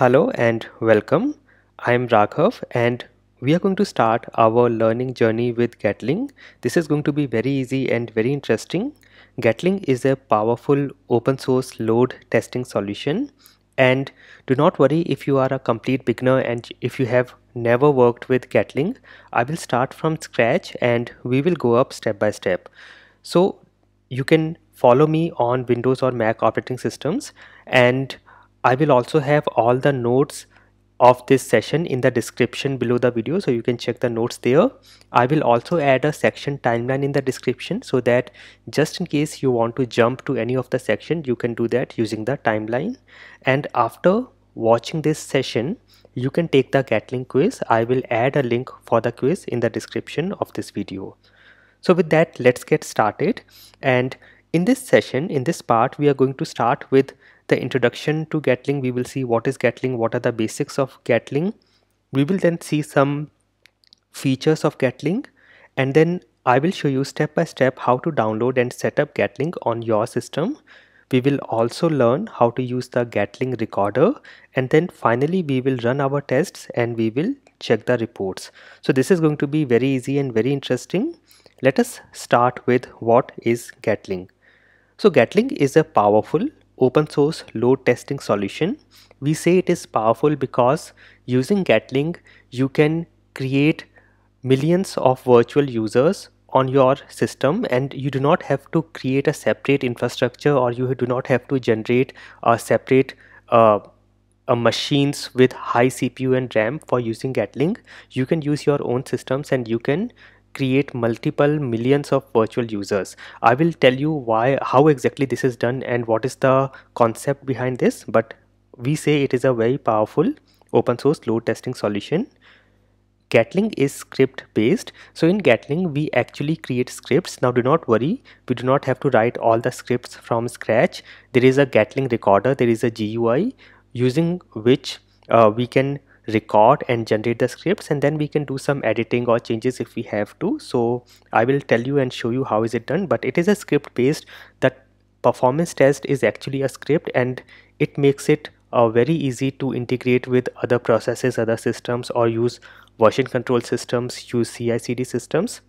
Hello and welcome. I'm Raghav and we are going to start our learning journey with Gatling. This is going to be very easy and very interesting. Gatling is a powerful open source load testing solution and do not worry if you are a complete beginner and if you have never worked with Gatling. I will start from scratch and we will go up step by step. So you can follow me on Windows or Mac operating systems and I will also have all the notes of this session in the description below the video so you can check the notes there i will also add a section timeline in the description so that just in case you want to jump to any of the section you can do that using the timeline and after watching this session you can take the gatling quiz i will add a link for the quiz in the description of this video so with that let's get started and in this session in this part we are going to start with the introduction to Gatling, we will see what is Gatling, what are the basics of Gatling. We will then see some features of Gatling and then I will show you step by step how to download and set up Gatling on your system. We will also learn how to use the Gatling recorder and then finally we will run our tests and we will check the reports. So this is going to be very easy and very interesting. Let us start with what is Gatling. So Gatling is a powerful open source load testing solution. We say it is powerful because using Gatling, you can create millions of virtual users on your system and you do not have to create a separate infrastructure or you do not have to generate a separate uh, a machines with high CPU and RAM for using Gatling. You can use your own systems and you can create multiple millions of virtual users. I will tell you why, how exactly this is done and what is the concept behind this, but we say it is a very powerful open source load testing solution. Gatling is script based. So in Gatling, we actually create scripts. Now do not worry, we do not have to write all the scripts from scratch. There is a Gatling recorder, there is a GUI using which uh, we can record and generate the scripts and then we can do some editing or changes if we have to so i will tell you and show you how is it done but it is a script based that performance test is actually a script and it makes it uh, very easy to integrate with other processes other systems or use version control systems use ci cd systems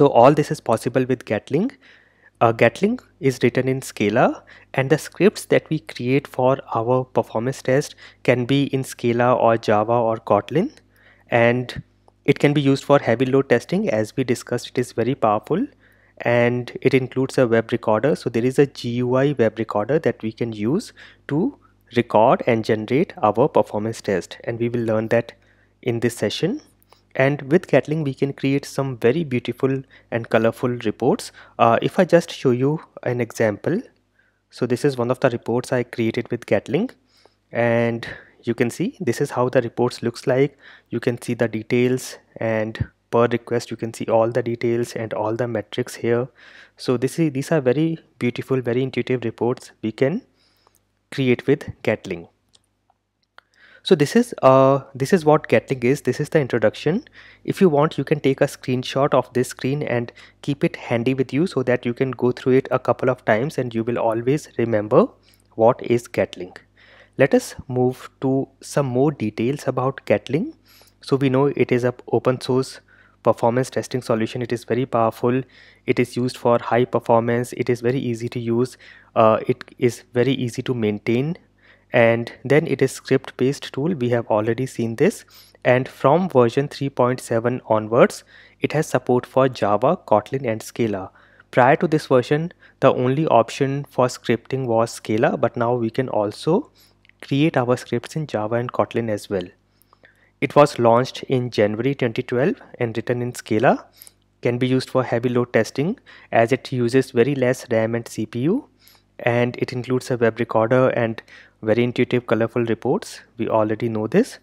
so all this is possible with gatling uh, Gatling is written in Scala and the scripts that we create for our performance test can be in Scala or Java or Kotlin and it can be used for heavy load testing as we discussed it is very powerful and it includes a web recorder so there is a GUI web recorder that we can use to record and generate our performance test and we will learn that in this session and with Gatling we can create some very beautiful and colorful reports uh, if I just show you an example so this is one of the reports I created with Gatling and you can see this is how the reports looks like you can see the details and per request you can see all the details and all the metrics here so this is these are very beautiful very intuitive reports we can create with Gatling so this is uh, this is what Gatling is. This is the introduction. If you want, you can take a screenshot of this screen and keep it handy with you so that you can go through it a couple of times and you will always remember what is Gatling. Let us move to some more details about Gatling. So we know it is a open source performance testing solution it is very powerful it is used for high performance it is very easy to use uh, it is very easy to maintain and then it is script based tool we have already seen this and from version 3.7 onwards it has support for Java, Kotlin and Scala. Prior to this version the only option for scripting was Scala but now we can also create our scripts in Java and Kotlin as well. It was launched in January 2012 and written in Scala, can be used for heavy load testing as it uses very less RAM and CPU and it includes a web recorder and very intuitive colorful reports we already know this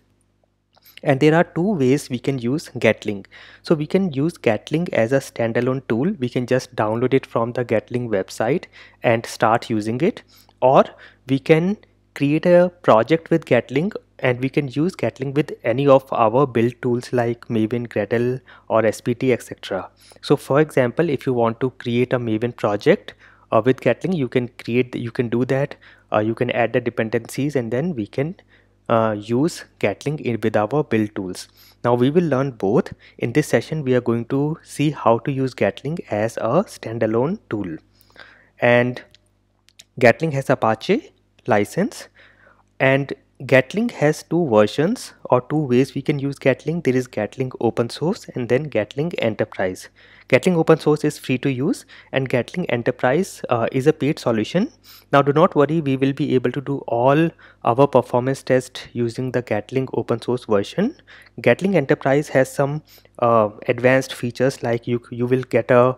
and there are two ways we can use Gatling. So we can use Gatling as a standalone tool. We can just download it from the Gatling website and start using it or we can create a project with Gatling and we can use Gatling with any of our build tools like Maven, Gradle or SPT etc. So for example, if you want to create a Maven project uh, with Gatling you can create you can do that uh, you can add the dependencies and then we can uh, use Gatling in, with our build tools now we will learn both in this session we are going to see how to use Gatling as a standalone tool and Gatling has Apache license and Gatling has two versions or two ways we can use Gatling. There is Gatling open source and then Gatling enterprise. Gatling open source is free to use and Gatling enterprise uh, is a paid solution. Now do not worry, we will be able to do all our performance tests using the Gatling open source version. Gatling enterprise has some uh, advanced features like you, you will get a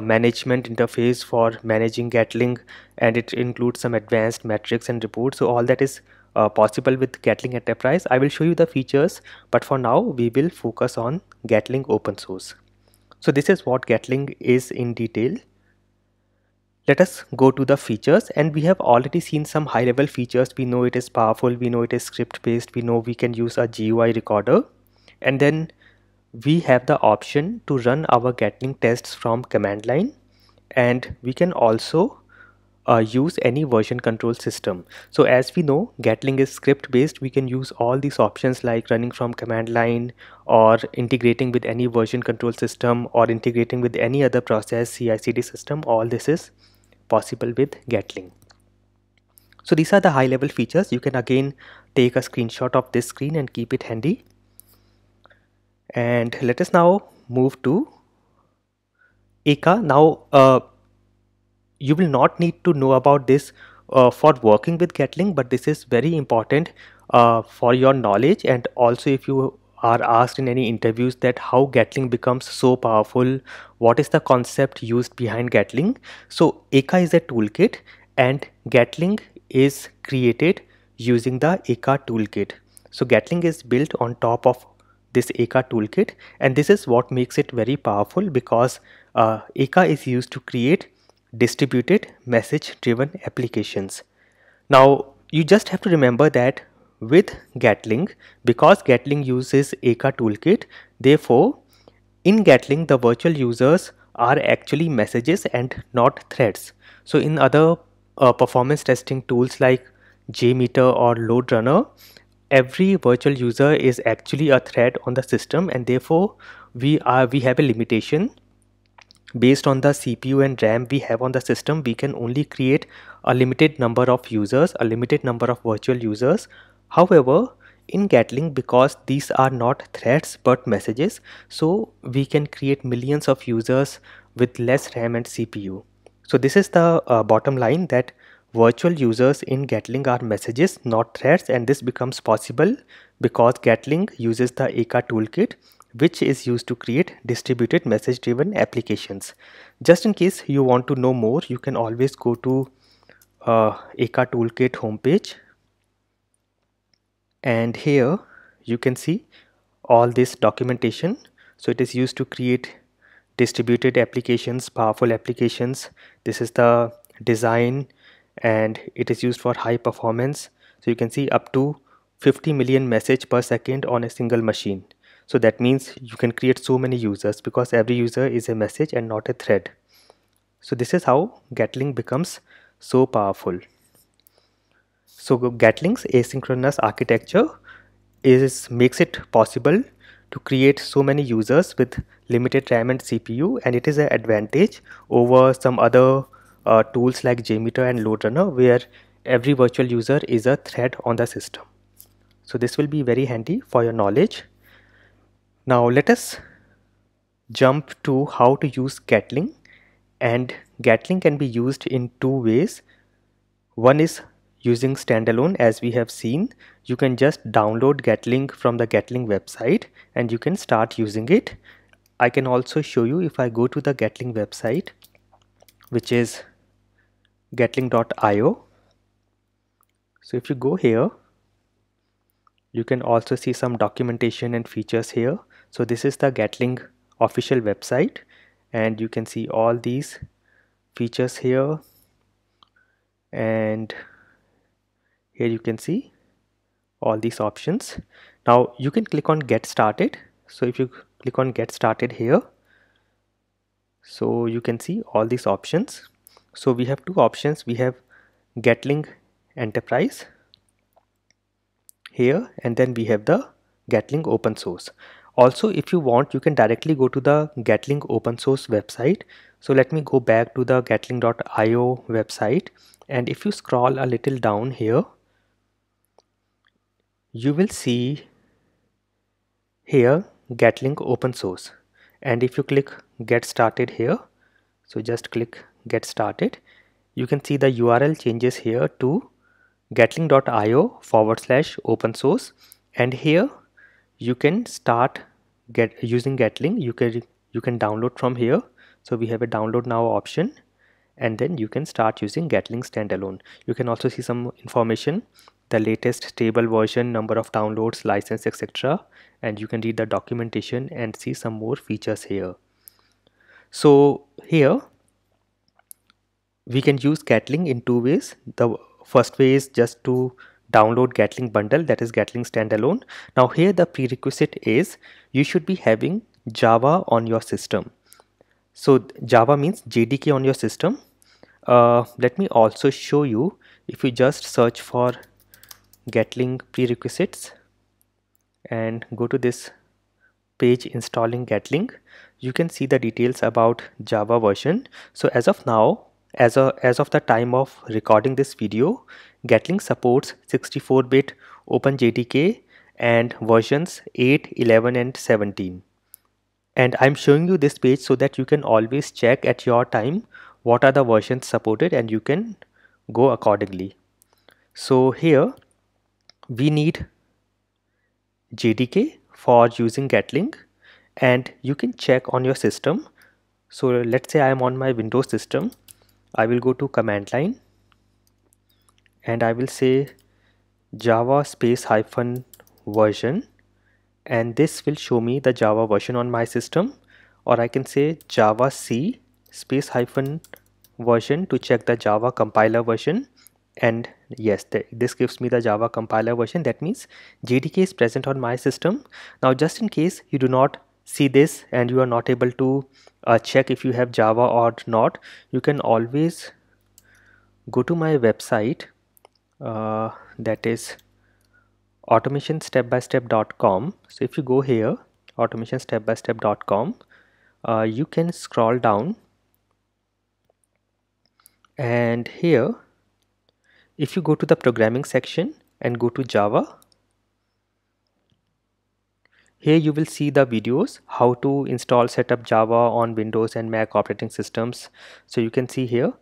management interface for managing Gatling and it includes some advanced metrics and reports. So all that is uh, possible with Gatling Enterprise. I will show you the features, but for now we will focus on Gatling open source. So this is what Gatling is in detail. Let us go to the features and we have already seen some high level features. We know it is powerful, we know it is script based, we know we can use a GUI recorder and then we have the option to run our Gatling tests from command line and we can also uh, use any version control system. So as we know, Gatling is script based. We can use all these options like running from command line or integrating with any version control system or integrating with any other process CI/CD system. All this is possible with Gatling. So these are the high level features. You can again take a screenshot of this screen and keep it handy. And let us now move to Eka. Now, uh, you will not need to know about this uh, for working with Gatling, but this is very important uh, for your knowledge. And also, if you are asked in any interviews that how Gatling becomes so powerful, what is the concept used behind Gatling? So, EKA is a toolkit, and Gatling is created using the EKA toolkit. So, Gatling is built on top of this EKA toolkit, and this is what makes it very powerful because uh, is used to create distributed message driven applications. Now you just have to remember that with Gatling, because Gatling uses Akka toolkit, therefore in Gatling the virtual users are actually messages and not threads. So in other uh, performance testing tools like JMeter or LoadRunner, every virtual user is actually a thread on the system and therefore we are we have a limitation based on the CPU and RAM we have on the system, we can only create a limited number of users, a limited number of virtual users. However, in Gatling, because these are not threads but messages, so we can create millions of users with less RAM and CPU. So this is the uh, bottom line that virtual users in Gatling are messages, not threads, and this becomes possible because Gatling uses the ACA toolkit which is used to create distributed message driven applications. Just in case you want to know more, you can always go to uh, Eka Toolkit homepage and here you can see all this documentation. So it is used to create distributed applications, powerful applications. This is the design and it is used for high performance. So you can see up to 50 million message per second on a single machine so that means you can create so many users because every user is a message and not a thread so this is how gatling becomes so powerful so gatling's asynchronous architecture is makes it possible to create so many users with limited RAM and CPU and it is an advantage over some other uh, tools like JMeter and LoadRunner where every virtual user is a thread on the system. So this will be very handy for your knowledge now let us jump to how to use Gatling and Gatling can be used in two ways. One is using standalone as we have seen you can just download Gatling from the Gatling website and you can start using it. I can also show you if I go to the Gatling website which is gatling.io so if you go here you can also see some documentation and features here so this is the Gatling official website and you can see all these features here and here you can see all these options. Now you can click on get started. So if you click on get started here, so you can see all these options. So we have two options. We have Gatling Enterprise here and then we have the Gatling open source. Also, if you want, you can directly go to the Gatling open source website. So let me go back to the Gatling.io website. And if you scroll a little down here, you will see here Gatling open source. And if you click get started here, so just click get started, you can see the URL changes here to gatlingio forward slash open source. And here you can start get using Gatling you can you can download from here so we have a download now option and then you can start using Gatling standalone you can also see some information the latest stable version number of downloads license etc and you can read the documentation and see some more features here so here we can use Gatling in two ways the first way is just to download Gatling bundle that is Gatling standalone. Now here the prerequisite is you should be having Java on your system. So Java means JDK on your system. Uh, let me also show you if you just search for Gatling prerequisites and go to this page installing Gatling you can see the details about Java version so as of now as, a, as of the time of recording this video Gatling supports 64-bit OpenJDK and versions 8, 11 and 17. And I'm showing you this page so that you can always check at your time what are the versions supported and you can go accordingly. So here we need JDK for using Gatling and you can check on your system. So let's say I am on my Windows system. I will go to command line and I will say java space hyphen version and this will show me the java version on my system or I can say java c space hyphen version to check the java compiler version and yes th this gives me the java compiler version that means jdk is present on my system now just in case you do not see this and you are not able to uh, check if you have java or not you can always go to my website uh, that is automationstepbystep.com so if you go here automationstepbystep.com uh, you can scroll down and here if you go to the programming section and go to java here you will see the videos how to install setup java on windows and mac operating systems so you can see here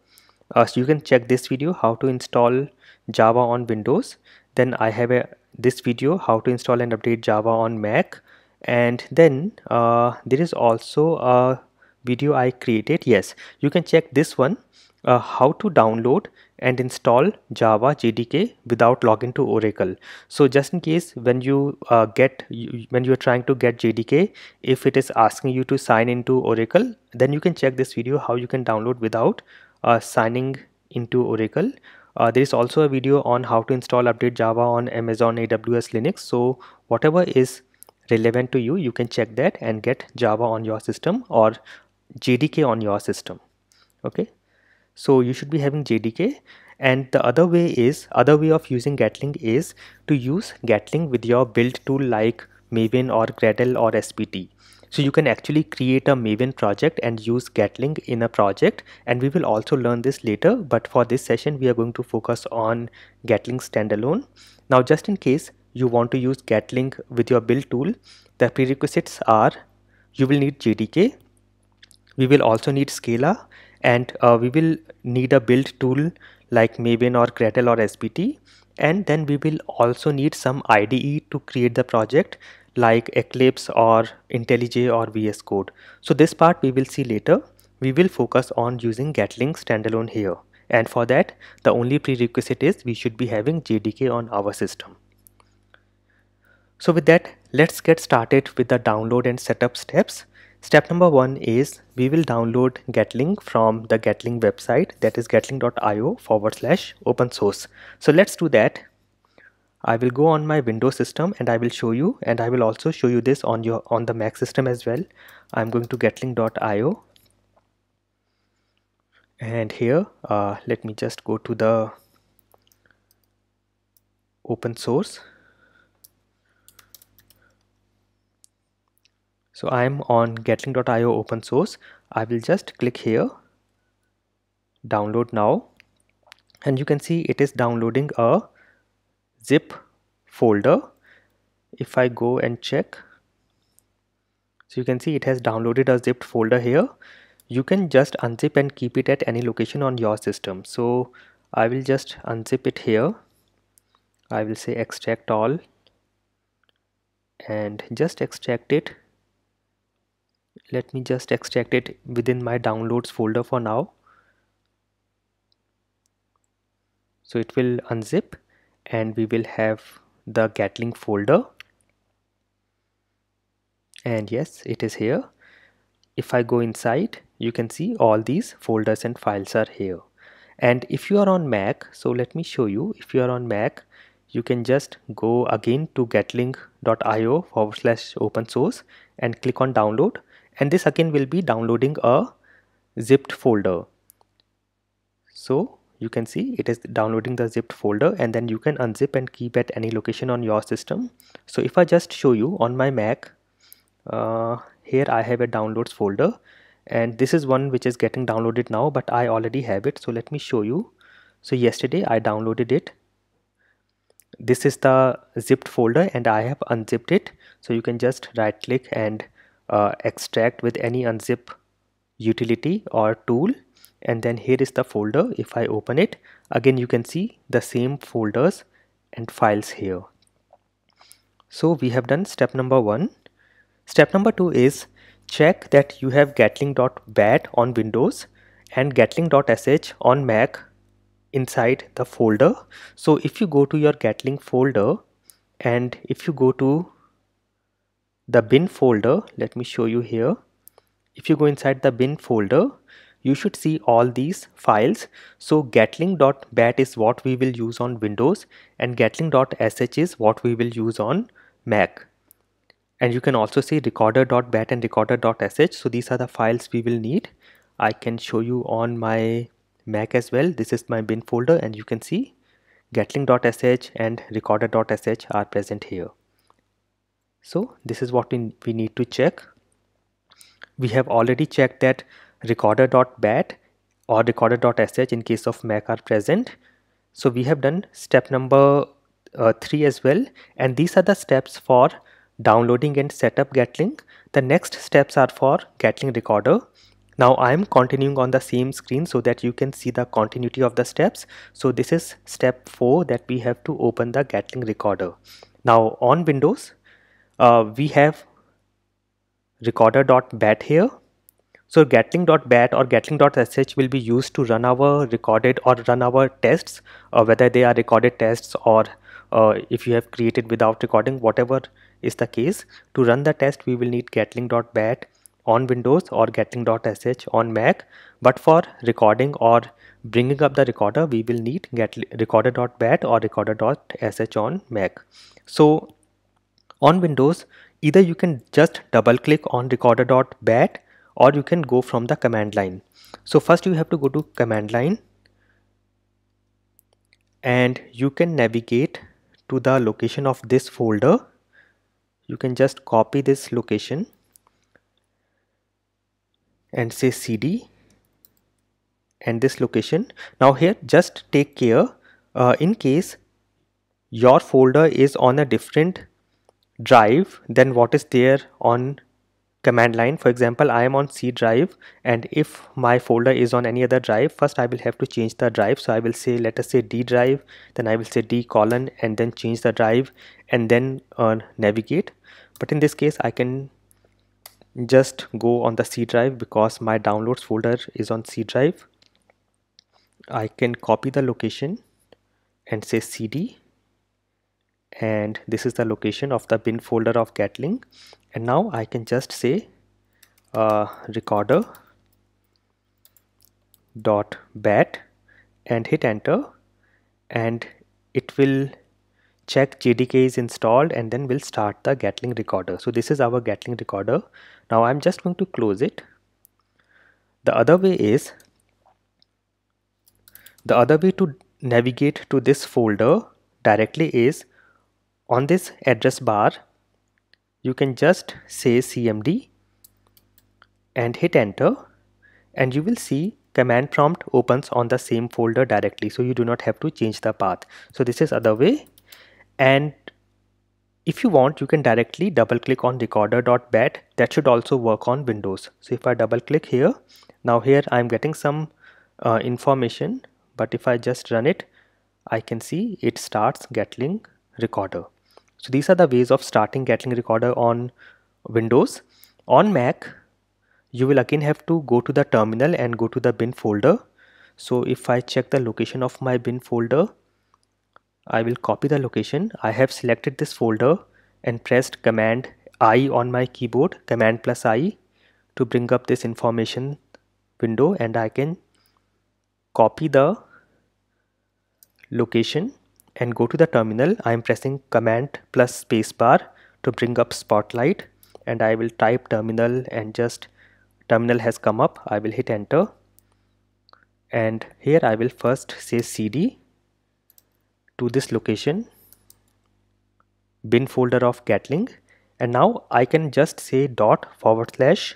uh, so you can check this video how to install java on windows then i have a this video how to install and update java on mac and then uh, there is also a video i created yes you can check this one uh, how to download and install java jdk without login to oracle so just in case when you uh, get you, when you're trying to get jdk if it is asking you to sign into oracle then you can check this video how you can download without uh, signing into Oracle. Uh, there is also a video on how to install update Java on Amazon AWS Linux. So whatever is relevant to you, you can check that and get Java on your system or JDK on your system. Okay. So you should be having JDK and the other way is other way of using Gatling is to use Gatling with your build tool like Maven or Gradle or SPT. So you can actually create a Maven project and use Gatling in a project and we will also learn this later but for this session we are going to focus on Gatling standalone. Now just in case you want to use Gatling with your build tool the prerequisites are you will need JDK, we will also need Scala and uh, we will need a build tool like Maven or Gradle or SBT and then we will also need some IDE to create the project like Eclipse or IntelliJ or VS Code. So this part we will see later. We will focus on using Gatling standalone here. And for that, the only prerequisite is we should be having JDK on our system. So with that, let's get started with the download and setup steps. Step number one is we will download Gatling from the Gatling website that is is, forward slash open source. So let's do that I will go on my Windows system and I will show you and I will also show you this on your on the Mac system as well. I'm going to getlink.io and here uh, let me just go to the open source. So I'm on getlink.io open source. I will just click here, download now and you can see it is downloading a zip folder if I go and check so you can see it has downloaded a zipped folder here you can just unzip and keep it at any location on your system so I will just unzip it here I will say extract all and just extract it let me just extract it within my downloads folder for now so it will unzip and we will have the gatling folder and yes it is here if I go inside you can see all these folders and files are here and if you are on Mac so let me show you if you are on Mac you can just go again to gatlink.io forward slash open source and click on download and this again will be downloading a zipped folder so you can see it is downloading the zipped folder and then you can unzip and keep at any location on your system so if I just show you on my Mac uh, here I have a downloads folder and this is one which is getting downloaded now but I already have it so let me show you so yesterday I downloaded it this is the zipped folder and I have unzipped it so you can just right click and uh, extract with any unzip utility or tool and then here is the folder if I open it again you can see the same folders and files here so we have done step number one step number two is check that you have gatling.bat on Windows and gatling.sh on Mac inside the folder so if you go to your gatling folder and if you go to the bin folder let me show you here if you go inside the bin folder you should see all these files. So gatling.bat is what we will use on Windows and gatling.sh is what we will use on Mac. And you can also see recorder.bat and recorder.sh. So these are the files we will need. I can show you on my Mac as well. This is my bin folder and you can see gatling.sh and recorder.sh are present here. So this is what we, need to check. We have already checked that recorder.bat or recorder.sh in case of Mac are present. So we have done step number uh, 3 as well and these are the steps for downloading and setup Gatling. The next steps are for Gatling recorder. Now I am continuing on the same screen so that you can see the continuity of the steps. So this is step 4 that we have to open the Gatling recorder. Now on Windows, uh, we have recorder.bat here so gatling.bat or gatling.sh will be used to run our recorded or run our tests, uh, whether they are recorded tests or uh, if you have created without recording, whatever is the case. To run the test, we will need gatling.bat on Windows or gatling.sh on Mac. But for recording or bringing up the recorder, we will need recorder.bat or recorder.sh on Mac. So on Windows, either you can just double click on recorder.bat or you can go from the command line so first you have to go to command line and you can navigate to the location of this folder you can just copy this location and say cd and this location now here just take care uh, in case your folder is on a different drive than what is there on command line for example I am on C drive and if my folder is on any other drive first I will have to change the drive so I will say let us say D drive then I will say D colon and then change the drive and then uh, navigate but in this case I can just go on the C drive because my downloads folder is on C drive I can copy the location and say cd and this is the location of the bin folder of Gatling and now I can just say uh, recorder dot bat and hit enter and it will check JDK is installed and then we'll start the Gatling recorder. So this is our Gatling recorder. Now I'm just going to close it. The other way is the other way to navigate to this folder directly is on this address bar you can just say cmd and hit enter and you will see command prompt opens on the same folder directly so you do not have to change the path so this is other way and if you want you can directly double click on recorder.bat that should also work on windows so if i double click here now here i'm getting some uh, information but if i just run it i can see it starts gatling recorder so these are the ways of starting Gatling Recorder on Windows. On Mac, you will again have to go to the terminal and go to the bin folder. So if I check the location of my bin folder, I will copy the location. I have selected this folder and pressed command I on my keyboard, command plus I to bring up this information window and I can copy the location and go to the terminal I am pressing command plus spacebar to bring up spotlight and I will type terminal and just terminal has come up I will hit enter and here I will first say cd to this location bin folder of Gatling and now I can just say dot forward slash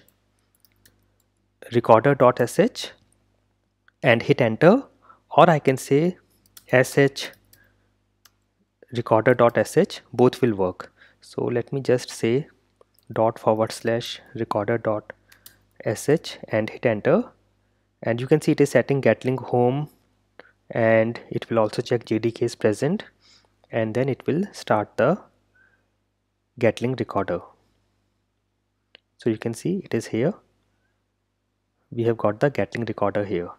recorder.sh and hit enter or I can say sh recorder.sh both will work so let me just say dot forward slash recorder.sh and hit enter and you can see it is setting Gatling home and it will also check jdk is present and then it will start the gatling recorder so you can see it is here we have got the gatling recorder here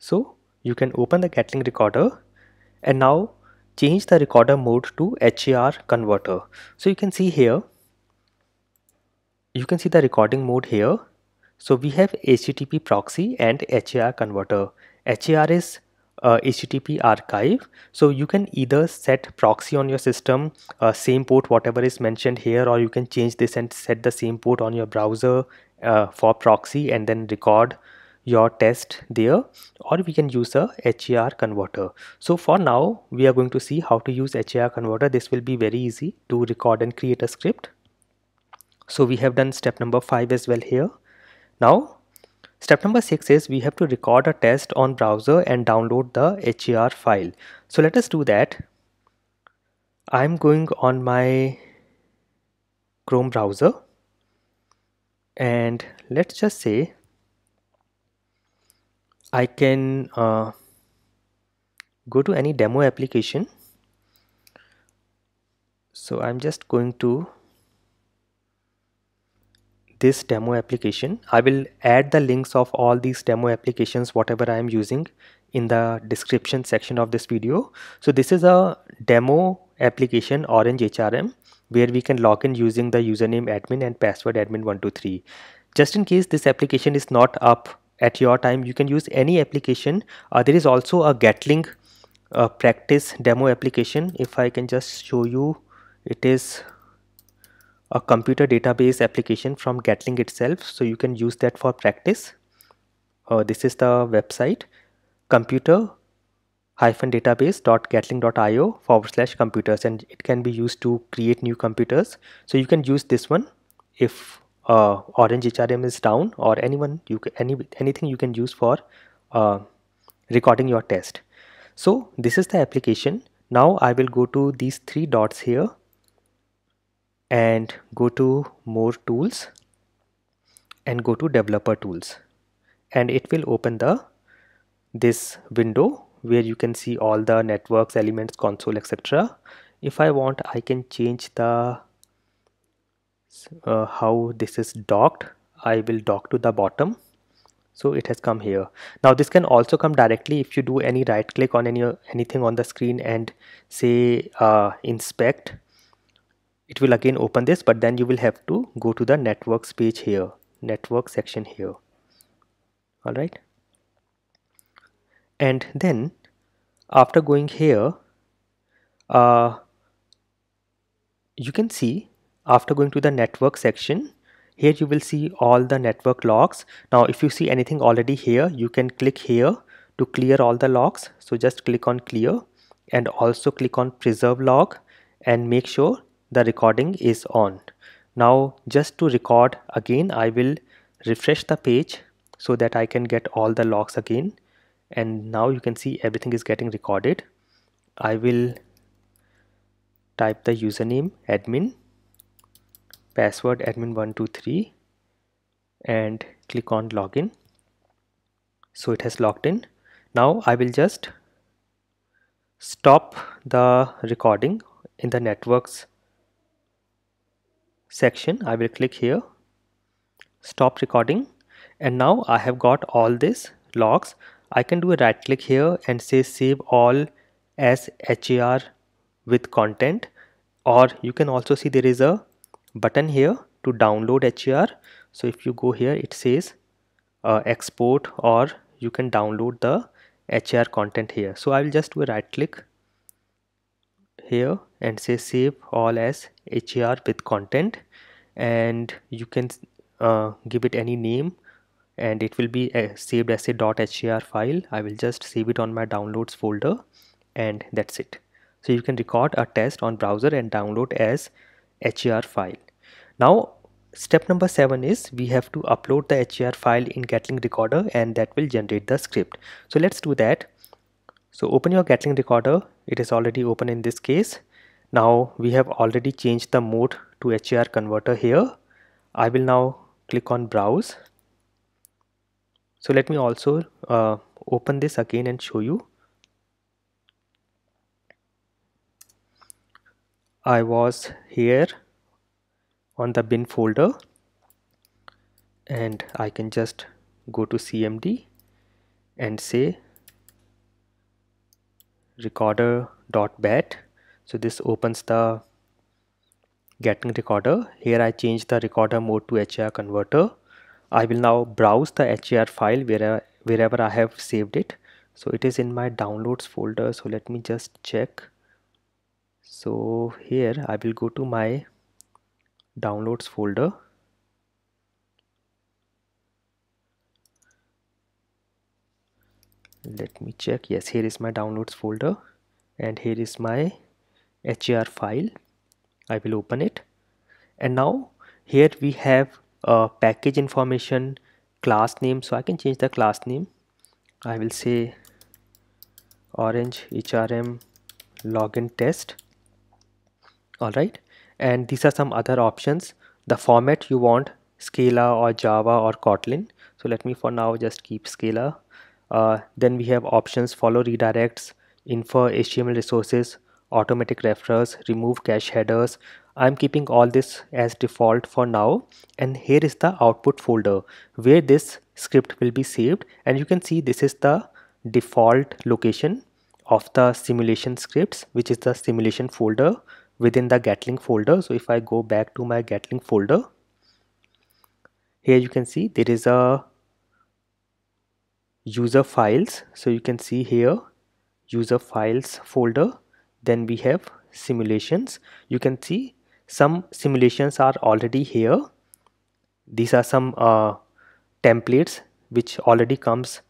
so you can open the gatling recorder and now change the recorder mode to HAR converter. So you can see here, you can see the recording mode here. So we have HTTP proxy and HAR converter. HAR is uh, HTTP archive. So you can either set proxy on your system, uh, same port whatever is mentioned here, or you can change this and set the same port on your browser uh, for proxy and then record your test there or we can use a HER converter. So for now we are going to see how to use HER converter. This will be very easy to record and create a script. So we have done step number 5 as well here. Now step number 6 is we have to record a test on browser and download the HER file. So let us do that. I'm going on my Chrome browser and let's just say I can uh, go to any demo application so I'm just going to this demo application I will add the links of all these demo applications whatever I am using in the description section of this video so this is a demo application orange HRM where we can log in using the username admin and password admin123 just in case this application is not up at your time you can use any application uh, there is also a gatling uh, practice demo application if i can just show you it is a computer database application from gatling itself so you can use that for practice uh, this is the website computer hyphen database.gatling.io forward slash computers and it can be used to create new computers so you can use this one if uh, orange hrm is down or anyone you can, any anything you can use for uh, recording your test so this is the application now i will go to these three dots here and go to more tools and go to developer tools and it will open the this window where you can see all the networks elements console etc if i want i can change the uh, how this is docked I will dock to the bottom so it has come here now this can also come directly if you do any right click on any anything on the screen and say uh, inspect it will again open this but then you will have to go to the networks page here network section here all right and then after going here uh, you can see after going to the network section, here you will see all the network logs. Now if you see anything already here, you can click here to clear all the logs. So just click on clear and also click on preserve log and make sure the recording is on. Now just to record again, I will refresh the page so that I can get all the logs again. And now you can see everything is getting recorded. I will type the username admin password admin123 and click on login so it has logged in now I will just stop the recording in the networks section I will click here stop recording and now I have got all these logs I can do a right click here and say save all as HAR with content or you can also see there is a button here to download HR. So if you go here, it says uh, export or you can download the HR content here. So I will just do a right click here and say save all as HR with content and you can uh, give it any name and it will be uh, saved as a .hcr file. I will just save it on my downloads folder and that's it. So you can record a test on browser and download as HR file. Now step number seven is we have to upload the HR file in Gatling recorder and that will generate the script. So let's do that. So open your Gatling recorder. It is already open in this case. Now we have already changed the mode to HR converter here. I will now click on browse. So let me also uh, open this again and show you. I was here on the bin folder and I can just go to CMD and say recorder.bat so this opens the getting recorder here I change the recorder mode to HR converter I will now browse the HR file where, wherever I have saved it so it is in my downloads folder so let me just check so here I will go to my downloads folder let me check yes here is my downloads folder and here is my HR file I will open it and now here we have a package information class name so I can change the class name I will say orange HRM login test alright and these are some other options the format you want Scala or Java or Kotlin so let me for now just keep Scala uh, then we have options follow redirects infer HTML resources automatic referrals remove cache headers I'm keeping all this as default for now and here is the output folder where this script will be saved and you can see this is the default location of the simulation scripts which is the simulation folder within the Gatling folder. So if I go back to my Gatling folder, here you can see there is a user files. So you can see here user files folder. Then we have simulations. You can see some simulations are already here. These are some uh, templates which already comes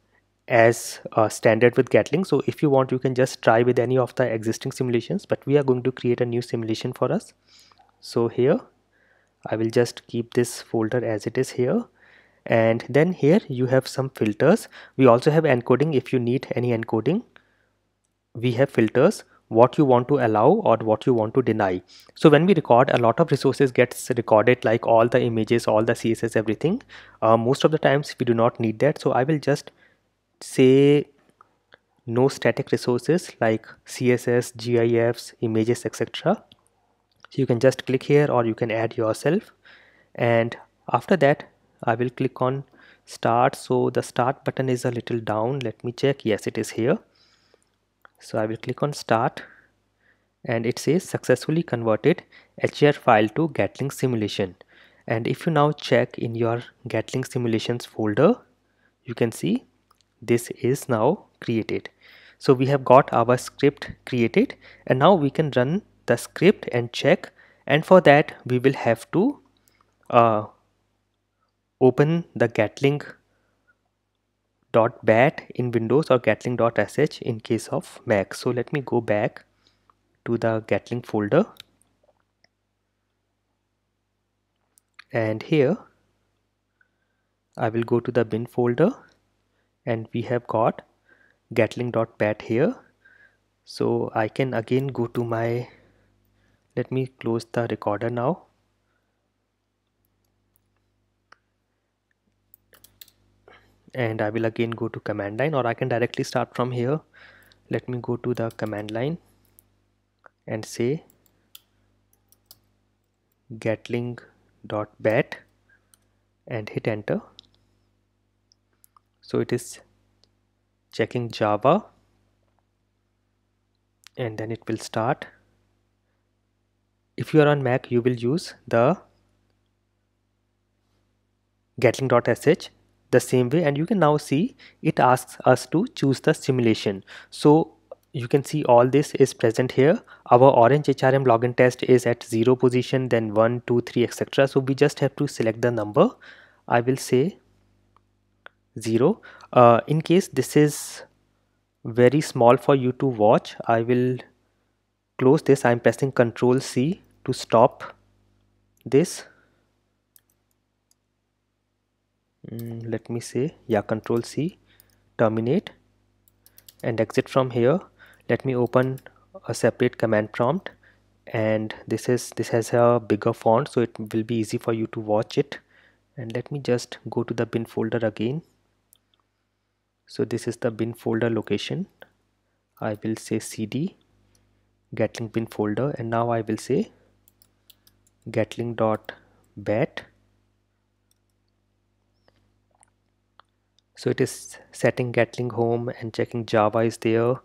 as uh, standard with Gatling. So if you want, you can just try with any of the existing simulations, but we are going to create a new simulation for us. So here, I will just keep this folder as it is here. And then here you have some filters. We also have encoding if you need any encoding. We have filters what you want to allow or what you want to deny. So when we record, a lot of resources gets recorded like all the images, all the CSS, everything. Uh, most of the times we do not need that. So I will just say no static resources like css gifs images etc so you can just click here or you can add yourself and after that i will click on start so the start button is a little down let me check yes it is here so i will click on start and it says successfully converted hr file to gatling simulation and if you now check in your gatling simulations folder you can see this is now created so we have got our script created and now we can run the script and check and for that we will have to uh, open the gatling .bat in windows or getlink.sh in case of mac so let me go back to the gatling folder and here I will go to the bin folder and we have got gatling.bat here so I can again go to my let me close the recorder now and I will again go to command line or I can directly start from here let me go to the command line and say gatling.bat and hit enter so it is checking Java and then it will start if you are on Mac you will use the getting.sh the same way and you can now see it asks us to choose the simulation so you can see all this is present here our orange hrm login test is at zero position then one two three etc so we just have to select the number i will say 0 uh, in case this is very small for you to watch I will close this I'm pressing control C to stop this mm, let me say yeah control C terminate and exit from here let me open a separate command prompt and this is this has a bigger font so it will be easy for you to watch it and let me just go to the bin folder again so this is the bin folder location I will say cd gatling bin folder and now I will say gatling dot bat so it is setting gatling home and checking java is there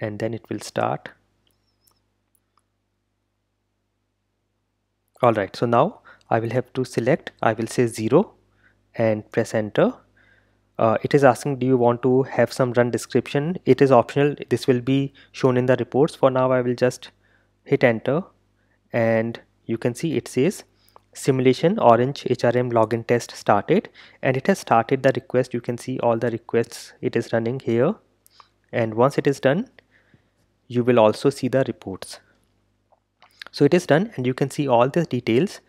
and then it will start alright so now I will have to select I will say 0 and press enter uh, it is asking do you want to have some run description it is optional this will be shown in the reports for now I will just hit enter and you can see it says simulation orange HRM login test started and it has started the request you can see all the requests it is running here and once it is done you will also see the reports so it is done and you can see all the details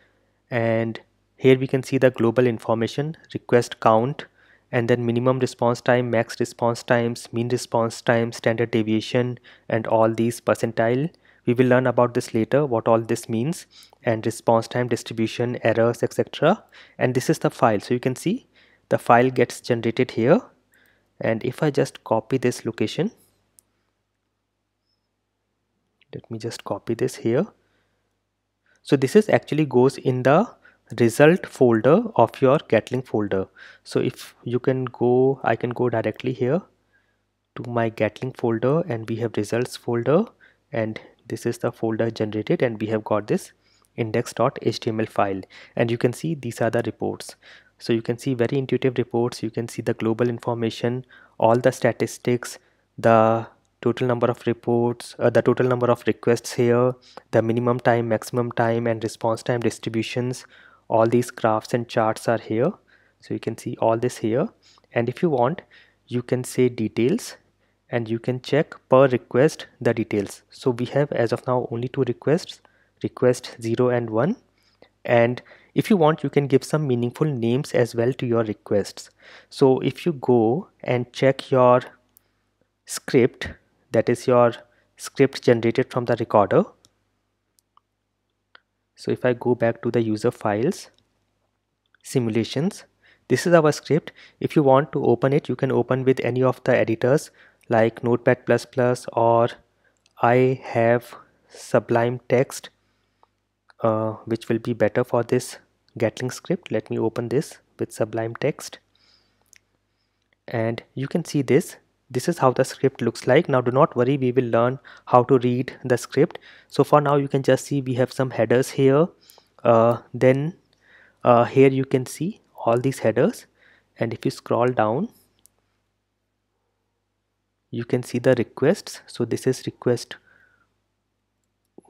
and here we can see the global information request count and then minimum response time, max response times, mean response time, standard deviation and all these percentile. We will learn about this later what all this means and response time distribution errors etc and this is the file so you can see the file gets generated here and if I just copy this location let me just copy this here so this is actually goes in the result folder of your Gatling folder. So if you can go, I can go directly here to my Gatling folder and we have results folder and this is the folder generated and we have got this index.html file and you can see these are the reports so you can see very intuitive reports you can see the global information all the statistics the total number of reports uh, the total number of requests here the minimum time maximum time and response time distributions all these graphs and charts are here so you can see all this here and if you want you can say details and you can check per request the details so we have as of now only two requests request 0 and 1 and if you want you can give some meaningful names as well to your requests so if you go and check your script that is your script generated from the recorder so if I go back to the user files, simulations, this is our script. If you want to open it, you can open with any of the editors like Notepad++ or I have Sublime Text, uh, which will be better for this Gatling script. Let me open this with Sublime Text. And you can see this this is how the script looks like now do not worry we will learn how to read the script so for now you can just see we have some headers here uh, then uh, here you can see all these headers and if you scroll down you can see the requests so this is request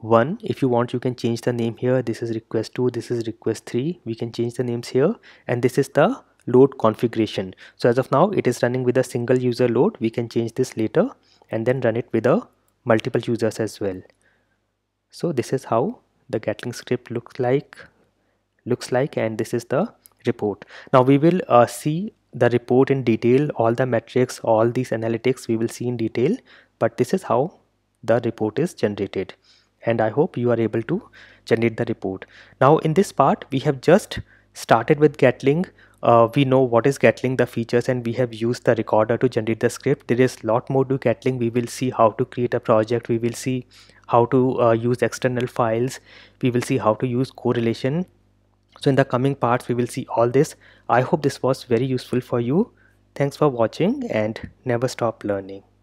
1 if you want you can change the name here this is request 2 this is request 3 we can change the names here and this is the load configuration so as of now it is running with a single user load we can change this later and then run it with a multiple users as well so this is how the gatling script looks like looks like and this is the report now we will uh, see the report in detail all the metrics all these analytics we will see in detail but this is how the report is generated and I hope you are able to generate the report. Now in this part we have just started with Gatling uh, we know what is Gatling, the features, and we have used the recorder to generate the script. There is lot more to Gatling. We will see how to create a project. We will see how to uh, use external files. We will see how to use correlation. So in the coming parts, we will see all this. I hope this was very useful for you. Thanks for watching and never stop learning.